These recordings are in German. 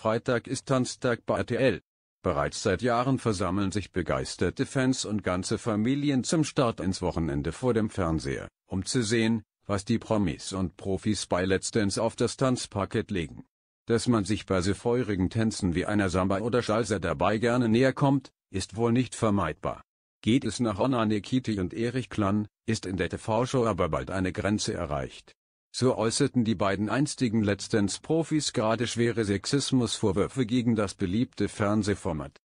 Freitag ist Tanztag bei RTL. Bereits seit Jahren versammeln sich begeisterte Fans und ganze Familien zum Start ins Wochenende vor dem Fernseher, um zu sehen, was die Promis und Profis bei Let's Dance auf das Tanzparkett legen. Dass man sich bei so feurigen Tänzen wie einer Samba oder Salsa dabei gerne näher kommt, ist wohl nicht vermeidbar. Geht es nach Onna und Erich Klann, ist in der TV-Show aber bald eine Grenze erreicht. So äußerten die beiden einstigen letztens Profis gerade schwere Sexismusvorwürfe gegen das beliebte Fernsehformat.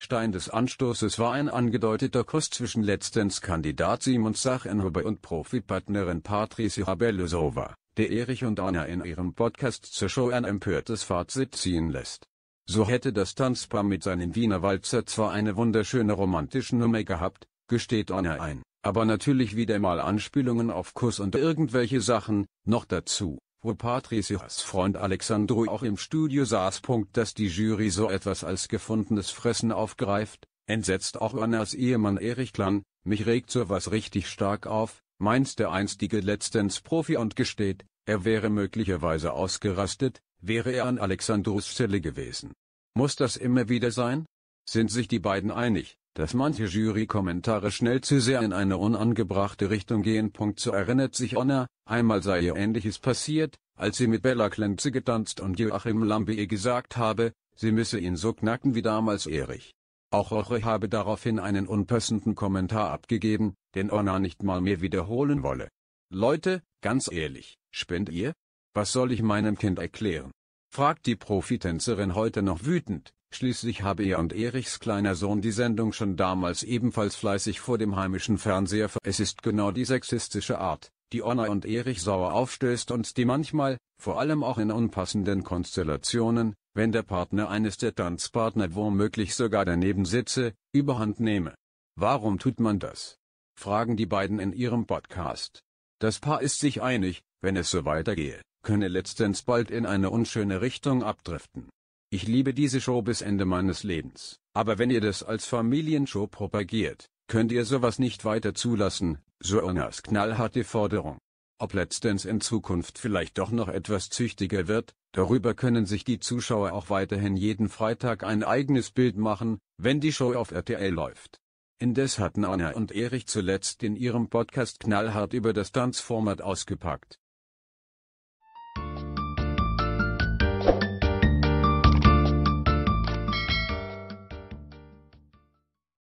Stein des Anstoßes war ein angedeuteter Kuss zwischen letztens Kandidat Simon Sachenhuber und Profipartnerin Patrice Habellosova, der Erich und Anna in ihrem Podcast zur Show ein empörtes Fazit ziehen lässt. So hätte das Tanzpaar mit seinem Wiener Walzer zwar eine wunderschöne romantische Nummer gehabt, gesteht Anna ein, aber natürlich wieder mal Anspielungen auf Kuss und irgendwelche Sachen, noch dazu, wo Patricias Freund Alexandru auch im Studio saß. Dass die Jury so etwas als gefundenes Fressen aufgreift, entsetzt auch Annas Ehemann Erich Klan, mich regt so was richtig stark auf, meint der einstige letztens Profi und gesteht, er wäre möglicherweise ausgerastet, wäre er an Alexandros Stelle gewesen. Muss das immer wieder sein? Sind sich die beiden einig, dass manche Jurykommentare schnell zu sehr in eine unangebrachte Richtung gehen. So erinnert sich Onna, einmal sei ihr ähnliches passiert, als sie mit Bella Klenze getanzt und Joachim Lambe ihr gesagt habe, sie müsse ihn so knacken wie damals Erich. Auch Roche habe daraufhin einen unpassenden Kommentar abgegeben, den Onna nicht mal mehr wiederholen wolle. Leute, ganz ehrlich, spinnt ihr? Was soll ich meinem Kind erklären? fragt die Profitänzerin heute noch wütend. Schließlich habe er und Erichs kleiner Sohn die Sendung schon damals ebenfalls fleißig vor dem heimischen Fernseher ver Es ist genau die sexistische Art, die Honor und Erich sauer aufstößt und die manchmal, vor allem auch in unpassenden Konstellationen, wenn der Partner eines der Tanzpartner womöglich sogar daneben sitze, überhand nehme. Warum tut man das? fragen die beiden in ihrem Podcast. Das Paar ist sich einig, wenn es so weitergehe, könne letztens bald in eine unschöne Richtung abdriften. Ich liebe diese Show bis Ende meines Lebens, aber wenn ihr das als Familienshow propagiert, könnt ihr sowas nicht weiter zulassen, so Ernas knallharte Forderung. Ob letztens in Zukunft vielleicht doch noch etwas züchtiger wird, darüber können sich die Zuschauer auch weiterhin jeden Freitag ein eigenes Bild machen, wenn die Show auf RTL läuft. Indes hatten Anna und Erich zuletzt in ihrem Podcast knallhart über das Tanzformat ausgepackt.